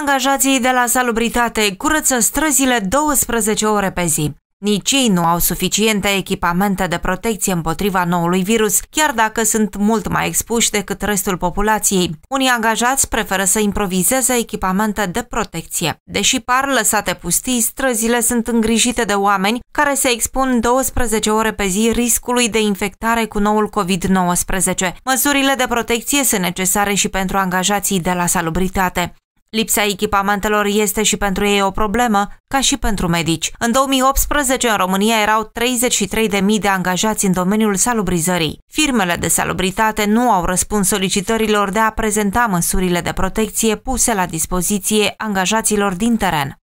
Angajații de la salubritate curăță străzile 12 ore pe zi. Nici ei nu au suficiente echipamente de protecție împotriva noului virus, chiar dacă sunt mult mai expuși decât restul populației. Unii angajați preferă să improvizeze echipamente de protecție. Deși par lăsate pustii, străzile sunt îngrijite de oameni care se expun 12 ore pe zi riscului de infectare cu noul COVID-19. Măsurile de protecție sunt necesare și pentru angajații de la salubritate. Lipsa echipamentelor este și pentru ei o problemă, ca și pentru medici. În 2018, în România erau 33.000 de angajați în domeniul salubrizării. Firmele de salubritate nu au răspuns solicitărilor de a prezenta măsurile de protecție puse la dispoziție angajaților din teren.